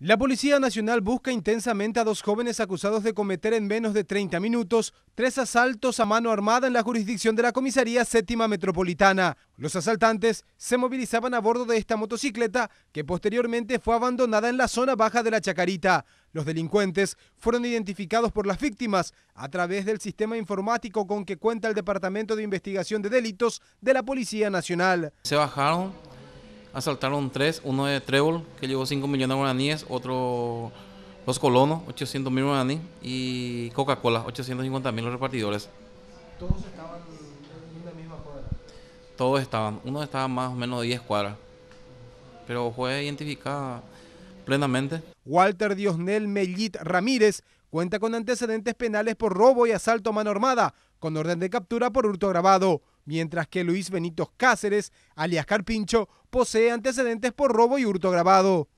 La Policía Nacional busca intensamente a dos jóvenes acusados de cometer en menos de 30 minutos tres asaltos a mano armada en la jurisdicción de la Comisaría Séptima Metropolitana. Los asaltantes se movilizaban a bordo de esta motocicleta que posteriormente fue abandonada en la zona baja de la Chacarita. Los delincuentes fueron identificados por las víctimas a través del sistema informático con que cuenta el Departamento de Investigación de Delitos de la Policía Nacional. Se bajaron, asaltaron tres, uno de Trébol, que llevó 5 millones de guaraníes, otro Los Colonos, 800 mil guaraníes, y Coca-Cola, 850 mil los repartidores. ¿Todos estaban en la misma cuadra? Todos estaban, uno estaba más o menos 10 cuadras, pero fue identificada plenamente. Walter Diosnel Mellit Ramírez cuenta con antecedentes penales por robo y asalto a mano armada, con orden de captura por hurto grabado mientras que Luis Benito Cáceres, alias Carpincho, posee antecedentes por robo y hurto grabado.